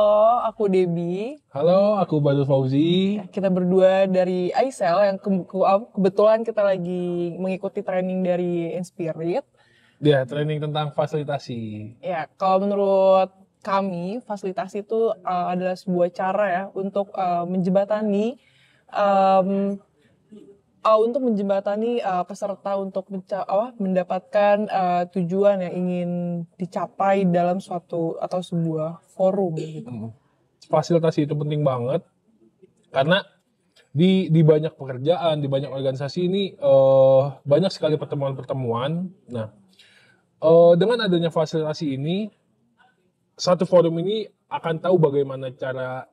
Halo, aku Debi. Halo, aku Badut Fauzi. Kita berdua dari Aisel yang ke kebetulan kita lagi mengikuti training dari Inspirit. Ya, training tentang fasilitasi. Ya, kalau menurut kami, fasilitasi itu uh, adalah sebuah cara ya untuk uh, eh, menjebatani um, uh, untuk menjembatani uh, peserta untuk uh, mendapatkan uh, tujuan yang ingin dicapai dalam suatu atau sebuah forum gitu. Fasilitasi itu penting banget karena di di banyak pekerjaan, di banyak organisasi ini uh, banyak sekali pertemuan-pertemuan. Nah, uh, dengan adanya fasilitasi ini satu forum ini akan tahu bagaimana cara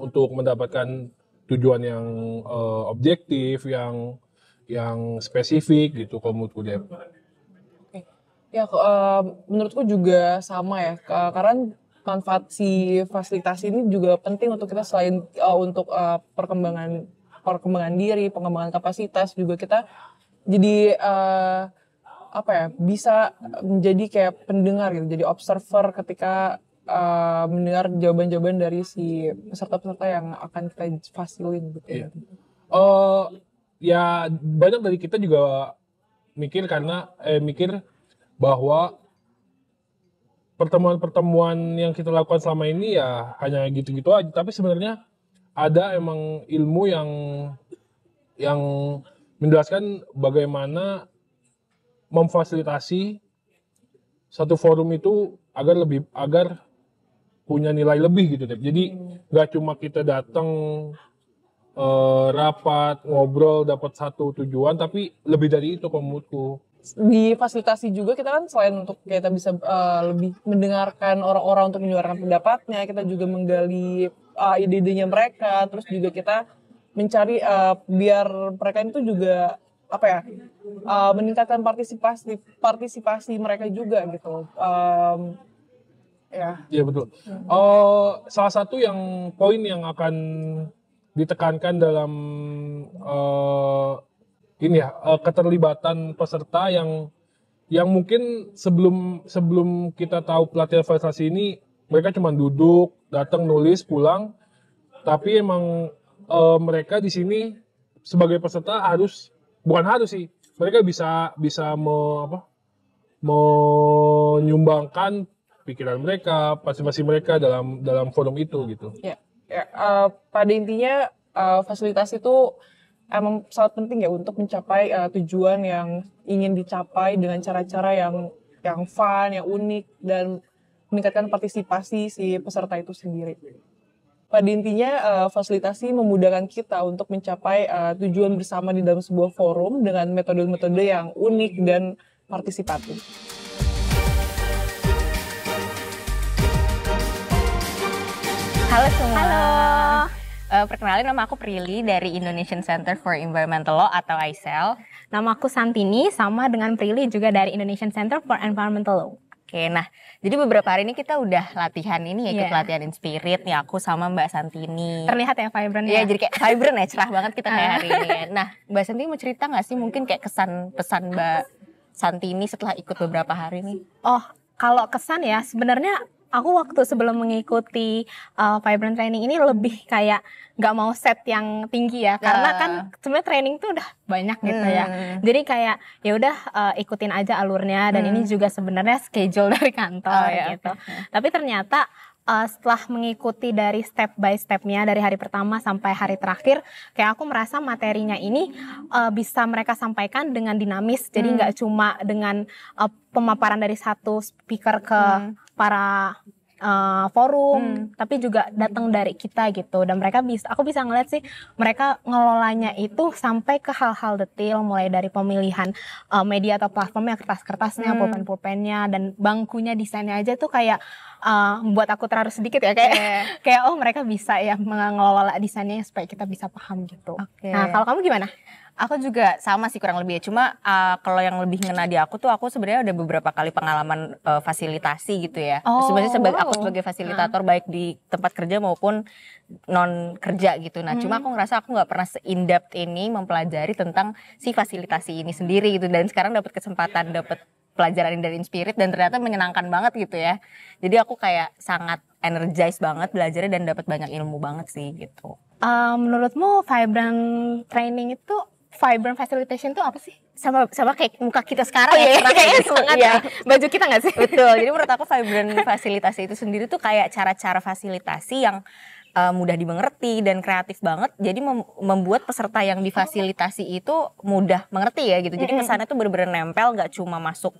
untuk mendapatkan tujuan yang uh, objektif, yang yang spesifik gitu kalau menurutku dia. Ya, uh, menurutku juga sama ya. Uh, karena manfaat si fasilitas ini juga penting untuk kita selain uh, untuk uh, perkembangan perkembangan diri, pengembangan kapasitas juga kita jadi uh, apa ya bisa menjadi kayak pendengar gitu, jadi observer ketika uh, mendengar jawaban-jawaban dari si peserta-peserta yang akan kita fasilin gitu. Iya. Uh, ya banyak dari kita juga mikir karena eh mikir bahwa pertemuan-pertemuan yang kita lakukan selama ini ya hanya gitu-gitu aja tapi sebenarnya ada emang ilmu yang yang menjelaskan bagaimana memfasilitasi satu forum itu agar lebih agar punya nilai lebih gitu deh. Jadi hmm. nggak cuma kita datang uh, eh, rapat ngobrol dapat satu tujuan, tapi lebih dari itu kalau di difasilitasi juga kita kan selain untuk kita bisa uh, lebih mendengarkan orang-orang untuk menyuarakan pendapatnya kita juga menggali uh, ide-idenya mereka terus juga kita mencari uh, biar mereka itu juga apa ya uh, meningkatkan partisipasi partisipasi mereka juga gitu um, ya iya betul hmm. uh, salah satu yang poin yang akan ditekankan dalam uh, ini ya uh, keterlibatan peserta yang yang mungkin sebelum sebelum kita tahu pelatihan investasi ini mereka cuma duduk datang nulis pulang tapi emang uh, mereka di sini sebagai peserta harus bukan harus sih mereka bisa bisa me, apa menyumbangkan pikiran mereka, masing-masing mereka dalam dalam forum itu gitu. Ya, ya uh, pada intinya uh, fasilitas itu emang sangat penting ya untuk mencapai uh, tujuan yang ingin dicapai dengan cara-cara yang yang fun, yang unik dan meningkatkan partisipasi si peserta itu sendiri. Pada intinya uh, fasilitasi memudahkan kita untuk mencapai uh, tujuan bersama di dalam sebuah forum dengan metode-metode yang unik dan partisipatif. Halo semua. Halo. Uh, perkenalin nama aku Prilly dari Indonesian Center for Environmental Law atau ICEL. Nama aku Santini sama dengan Prilly juga dari Indonesian Center for Environmental Law. Oke, nah jadi beberapa hari ini kita udah latihan ini ya, yeah. ikut iya. latihan spirit nih aku sama Mbak Santini. Terlihat ya vibrant iya, ya. Iya, jadi kayak vibrant ya, cerah banget kita kayak hari ini ya. Nah, Mbak Santini mau cerita nggak sih mungkin kayak kesan pesan Mbak Santini setelah ikut beberapa hari ini Oh, kalau kesan ya sebenarnya aku waktu sebelum mengikuti uh, vibrant training ini lebih kayak nggak mau set yang tinggi ya karena ya. kan sebenarnya training tuh udah banyak gitu ya. hmm. ya jadi kayak ya udah uh, ikutin aja alurnya dan hmm. ini juga sebenarnya schedule dari kantor oh, iya. gitu tapi ternyata uh, setelah mengikuti dari step by stepnya dari hari pertama sampai hari terakhir kayak aku merasa materinya ini uh, bisa mereka sampaikan dengan dinamis jadi hmm. nggak cuma dengan uh, pemaparan dari satu speaker ke hmm para uh, forum, hmm. tapi juga datang dari kita gitu. Dan mereka bisa, aku bisa ngeliat sih mereka ngelolanya itu sampai ke hal-hal detail, mulai dari pemilihan uh, media atau platformnya, kertas-kertasnya, hmm. pulpen-pulpennya, dan bangkunya, desainnya aja tuh kayak uh, eh, buat aku terharu sedikit ya kayak yeah. kayak oh mereka bisa ya mengelola desainnya supaya kita bisa paham gitu. Okay. Nah kalau kamu gimana? Aku juga sama sih kurang lebih ya. Cuma uh, kalau yang lebih ngena di aku tuh aku sebenarnya udah beberapa kali pengalaman uh, fasilitasi gitu ya. Oh, sebenarnya sebagai wow. aku sebagai fasilitator nah. baik di tempat kerja maupun non kerja gitu. Nah, hmm. cuma aku ngerasa aku nggak pernah seindap ini mempelajari tentang si fasilitasi ini sendiri gitu. Dan sekarang dapat kesempatan dapat pelajaran dari Inspirit dan ternyata menyenangkan banget gitu ya. Jadi aku kayak sangat energize banget belajarnya dan dapat banyak ilmu banget sih gitu. Uh, menurutmu Vibrant Training itu vibrant facilitation tuh apa sih? Sama sama kayak muka kita sekarang oh, ya. Iya, kayaknya semangat iya. ya. Baju kita gak sih? Betul. Jadi menurut aku vibrant facilitation itu sendiri tuh kayak cara-cara fasilitasi yang uh, mudah dimengerti dan kreatif banget. Jadi mem membuat peserta yang difasilitasi itu mudah mengerti ya gitu. Jadi pesannya tuh bener-bener nempel gak cuma masuk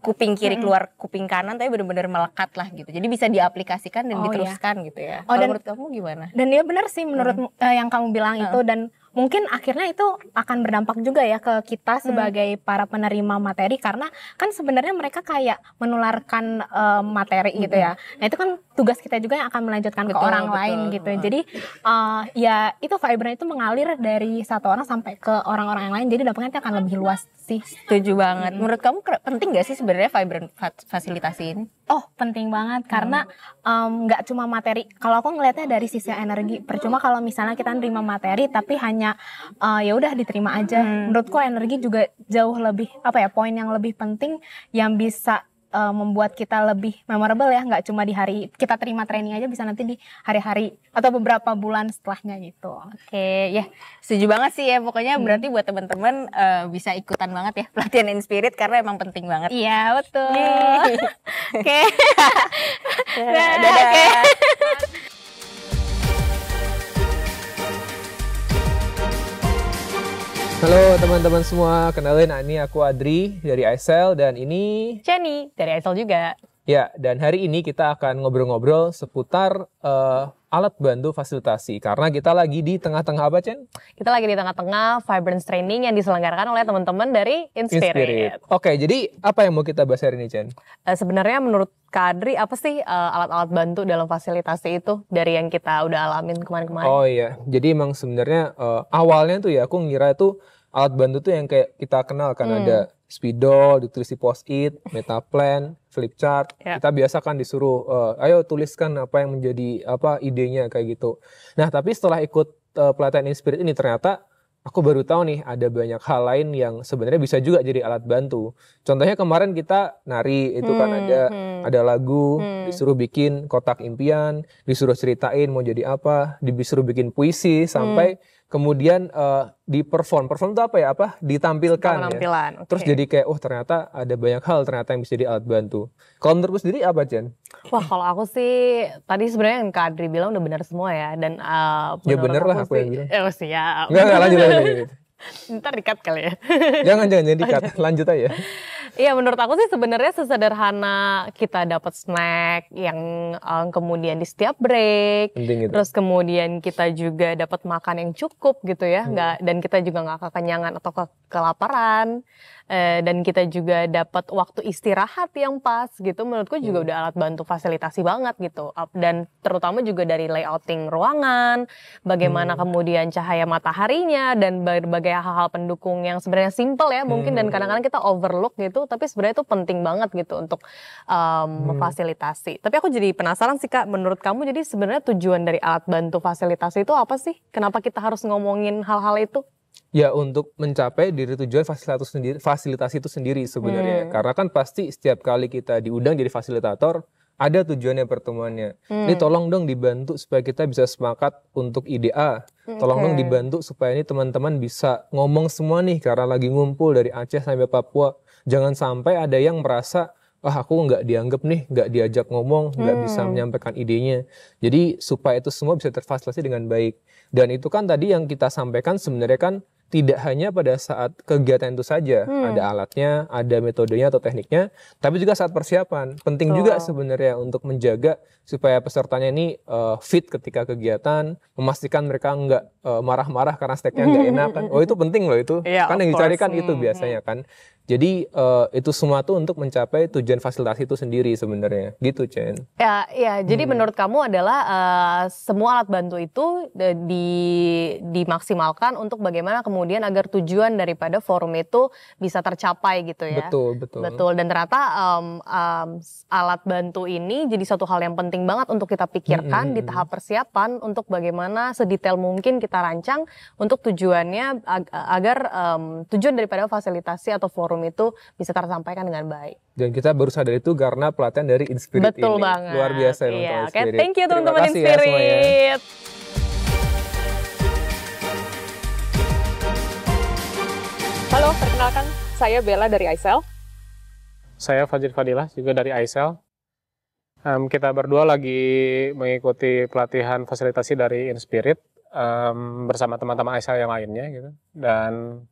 kuping kiri keluar kuping kanan tapi benar-benar melekat lah gitu. Jadi bisa diaplikasikan dan oh, iya. diteruskan iya. gitu ya. Oh, Kalau menurut kamu gimana? Dan ya benar sih menurut hmm. yang kamu bilang hmm. itu dan mungkin akhirnya itu akan berdampak juga ya ke kita hmm. sebagai hmm. para penerima materi karena kan sebenarnya mereka kayak menularkan uh, materi gitu hmm. gitu ya. Nah itu kan tugas kita juga yang akan melanjutkan betul, ke orang betul. lain gitu. Hmm. Jadi uh, ya itu fibernya itu mengalir dari satu orang sampai ke orang-orang yang lain. Jadi dampaknya akan lebih luas sih. Setuju banget. Hmm. Menurut kamu penting gak sih sebenarnya fiber fasilitasi ini? Oh penting banget karena hmm. nggak um, cuma materi. Kalau aku ngelihatnya dari sisi energi. Percuma kalau misalnya kita nerima materi tapi hanya hanya uh, eh, ya udah diterima aja. Hmm. Menurutku energi juga jauh lebih apa ya poin yang lebih penting yang bisa uh, membuat kita lebih memorable ya nggak cuma di hari kita terima training aja bisa nanti di hari-hari atau beberapa bulan setelahnya gitu. Oke, okay, ya setuju banget sih ya pokoknya hmm. berarti buat teman-teman uh, bisa ikutan banget ya pelatihan in spirit karena emang penting banget. Iya betul. Oke. Okay. Dadah. Okay. Halo teman-teman semua, kenalin ini aku Adri dari ISL e dan ini Jenny dari ISL e juga. Ya, dan hari ini kita akan ngobrol-ngobrol seputar uh, alat bantu fasilitasi karena kita lagi di tengah-tengah apa, Chen? Kita lagi di tengah-tengah Vibrance Training yang diselenggarakan oleh teman-teman dari Inspirit. Inspirit. Oke, jadi apa yang mau kita bahas hari ini, Chen? Uh, eh, sebenarnya menurut Kadri apa sih alat eh, alat-alat bantu dalam fasilitasi itu dari yang kita udah alamin kemarin-kemarin? Oh iya, jadi emang sebenarnya uh, awalnya tuh ya aku ngira itu alat bantu tuh yang kayak kita kenal kan hmm. ada spidol, ditulis di post-it, meta plan, flip chart. Yeah. Kita biasa kan disuruh, uh, ayo tuliskan apa yang menjadi apa idenya kayak gitu. Nah, tapi setelah ikut uh, pelatihan Inspirit ini ternyata aku baru tahu nih ada banyak hal lain yang sebenarnya bisa juga jadi alat bantu. Contohnya kemarin kita nari itu kan hmm, kan ada hmm. ada lagu, hmm. disuruh bikin kotak impian, disuruh ceritain mau jadi apa, disuruh bikin puisi sampai hmm kemudian uh, di perform perform itu apa ya apa ditampilkan ya. Penampilan, ya okay. terus jadi kayak oh ternyata ada banyak hal ternyata yang bisa jadi alat bantu kalau menurutmu sendiri apa Jen? Wah kalau aku sih tadi sebenarnya yang Kak bilang udah benar semua ya dan uh, ya benar lah aku, yang bilang eh, oh, sih, ya. nggak nggak lanjut lanjut, lanjut. Ntar dikat kali ya. jangan jangan jadi dikat, lanjut aja. Iya menurut aku sih sebenarnya sesederhana kita dapat snack yang um, kemudian di setiap break, gitu. terus kemudian kita juga dapat makan yang cukup gitu ya, hmm. nggak dan kita juga nggak kekenyangan atau ke kelaparan, e, dan kita juga dapat waktu istirahat yang pas gitu. Menurutku juga hmm. udah alat bantu fasilitasi banget gitu, dan terutama juga dari layouting ruangan, bagaimana hmm. kemudian cahaya mataharinya dan berbagai kayak hal-hal pendukung yang sebenarnya simple ya mungkin hmm. dan kadang-kadang kita overlook gitu tapi sebenarnya itu penting banget gitu untuk um, memfasilitasi. Tapi aku jadi penasaran sih Kak, menurut kamu jadi sebenarnya tujuan dari alat bantu fasilitasi itu apa sih? Kenapa kita harus ngomongin hal-hal itu? Ya untuk mencapai diri tujuan fasilitas sendiri, fasilitasi itu sendiri sebenarnya. Hmm. Karena kan pasti setiap kali kita diundang jadi fasilitator, ada tujuannya pertemuannya. Hmm. Ini tolong dong dibantu supaya kita bisa sepakat untuk ide A. Hmm, tolong okay. dong dibantu supaya ini teman-teman bisa ngomong semua nih karena lagi ngumpul dari Aceh sampai Papua. Jangan sampai ada yang merasa wah aku nggak dianggap nih, nggak diajak ngomong, nggak hmm. bisa menyampaikan idenya. Jadi supaya itu semua bisa terfasilitasi dengan baik. Dan itu kan tadi yang kita sampaikan sebenarnya kan tidak hanya pada saat kegiatan itu saja hmm. ada alatnya, ada metodenya atau tekniknya, tapi juga saat persiapan. Penting oh. juga sebenarnya untuk menjaga supaya pesertanya ini uh, fit ketika kegiatan, memastikan mereka nggak uh, marah-marah karena steknya nggak enak kan. Oh itu penting loh itu, yeah, kan yang dicarikan hmm, hmm. kan itu biasanya kan. Jadi uh, itu semua tuh untuk mencapai tujuan fasilitasi itu sendiri sebenarnya, gitu Chen. Ya, ya. Jadi hmm. menurut kamu adalah uh, semua alat bantu itu di dimaksimalkan untuk bagaimana kemudian agar tujuan daripada forum itu bisa tercapai gitu ya. Betul, betul. Betul. Dan ternyata um, um, alat bantu ini jadi satu hal yang penting banget untuk kita pikirkan hmm, hmm di hmm, tahap persiapan untuk bagaimana sedetail mungkin kita rancang untuk tujuannya ag agar um, tujuan daripada fasilitasi atau forum forum itu bisa tersampaikan dengan baik. Dan kita baru sadar itu karena pelatihan dari Inspirit Betul ini. banget. Luar biasa ya iya. Oke, okay, thank you teman-teman ya Inspirit. Ya, Halo, perkenalkan saya Bella dari ISEL. Saya Fajri Fadilah juga dari ISEL. Um, kita berdua lagi mengikuti pelatihan fasilitasi dari Inspirit um, bersama teman-teman ISEL yang lainnya gitu. Dan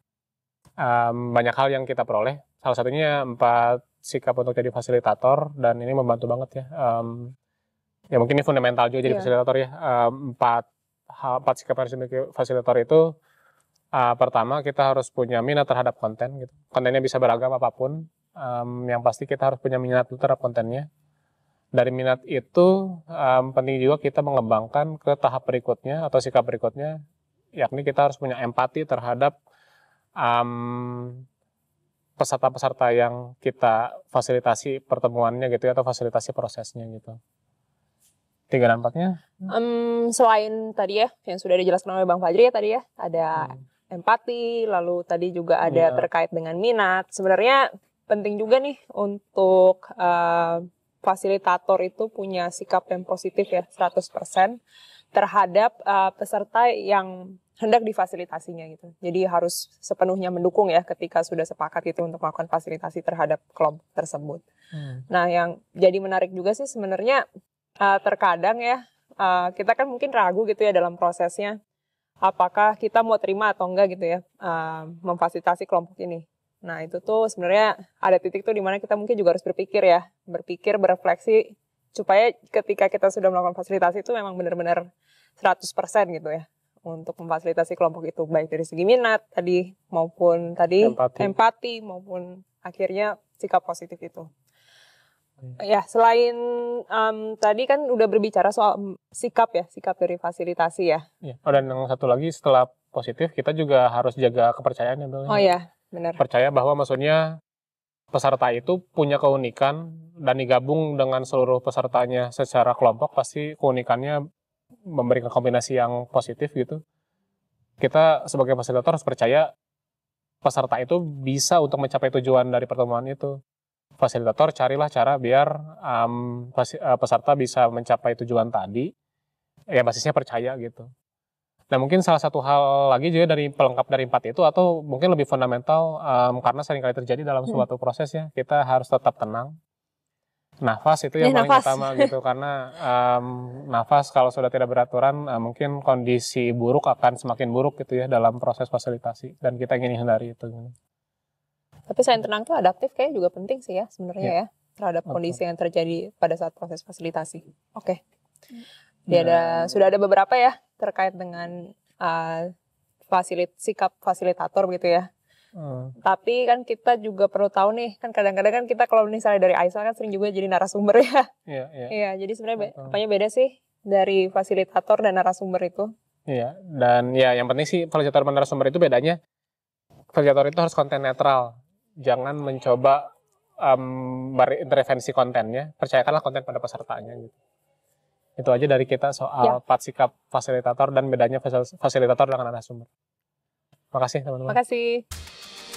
um, banyak hal yang kita peroleh. Salah satunya empat sikap untuk jadi fasilitator dan ini membantu banget ya. Um, ya mungkin ini fundamental juga jadi yeah. fasilitator ya. Um, empat hal, empat sikap harus dimiliki fasilitator itu uh, pertama kita harus punya minat terhadap konten gitu. Kontennya bisa beragam apapun. Um, yang pasti kita harus punya minat terhadap kontennya. Dari minat itu um, penting juga kita mengembangkan ke tahap berikutnya atau sikap berikutnya, yakni kita harus punya empati terhadap um, peserta-peserta yang kita fasilitasi pertemuannya gitu ya, atau fasilitasi prosesnya gitu. Tiga nampaknya? Um, selain tadi ya yang sudah dijelaskan oleh Bang Fajri ya tadi ya ada hmm. empati, lalu tadi juga ada yeah. terkait dengan minat. Sebenarnya penting juga nih untuk uh, fasilitator itu punya sikap yang positif ya 100% terhadap uh, peserta yang hendak difasilitasinya gitu. Jadi harus sepenuhnya mendukung ya ketika sudah sepakat itu untuk melakukan fasilitasi terhadap kelompok tersebut. Hmm. Nah, yang jadi menarik juga sih sebenarnya uh, terkadang ya uh, kita kan mungkin ragu gitu ya dalam prosesnya apakah kita mau terima atau enggak gitu ya uh, memfasilitasi kelompok ini. Nah, itu tuh sebenarnya ada titik tuh dimana kita mungkin juga harus berpikir ya, berpikir, berefleksi supaya ketika kita sudah melakukan fasilitasi itu memang benar-benar 100% gitu ya untuk memfasilitasi kelompok itu baik dari segi minat tadi maupun tadi empati, empati maupun akhirnya sikap positif itu. Iya. Ya selain um, tadi kan udah berbicara soal sikap ya sikap dari fasilitasi ya. ya. Oh dan yang satu lagi setelah positif kita juga harus jaga kepercayaan ya Bel. Ya. Oh ya benar. Percaya bahwa maksudnya peserta itu punya keunikan dan digabung dengan seluruh pesertanya secara kelompok pasti keunikannya memberikan kombinasi yang positif gitu kita sebagai fasilitator harus percaya peserta itu bisa untuk mencapai tujuan dari pertemuan itu fasilitator carilah cara biar um, peserta bisa mencapai tujuan tadi ya basisnya percaya gitu nah mungkin salah satu hal lagi juga dari pelengkap dari empat itu atau mungkin lebih fundamental um, karena seringkali terjadi dalam hmm. suatu proses ya kita harus tetap tenang nafas itu yang ya, paling nafas. utama gitu karena um, nafas kalau sudah tidak beraturan uh, mungkin kondisi buruk akan semakin buruk gitu ya dalam proses fasilitasi dan kita ingin hindari itu. Gitu. Tapi selain tenang itu adaptif kayaknya juga penting sih ya sebenarnya ya, ya terhadap Betul. kondisi yang terjadi pada saat proses fasilitasi. Oke. Okay. Dia iya. ada sudah ada beberapa ya terkait dengan uh, fasilit sikap fasilitator gitu ya Hmm. Tapi kan kita juga perlu tahu nih, kan kadang-kadang kan kita kalau misalnya dari Aisyah kan sering juga jadi narasumber ya. Iya, iya. Iya, jadi sebenarnya uh-huh. apanya beda sih dari fasilitator dan narasumber itu? Iya, dan ya yang penting sih fasilitator dan narasumber itu bedanya fasilitator itu harus konten netral. Jangan mencoba um, berintervensi kontennya, percayakanlah konten pada pesertanya gitu. Itu aja dari kita soal ya. sikap fasilitator dan bedanya fasilitator dengan narasumber. Makasih teman-teman. Makasih.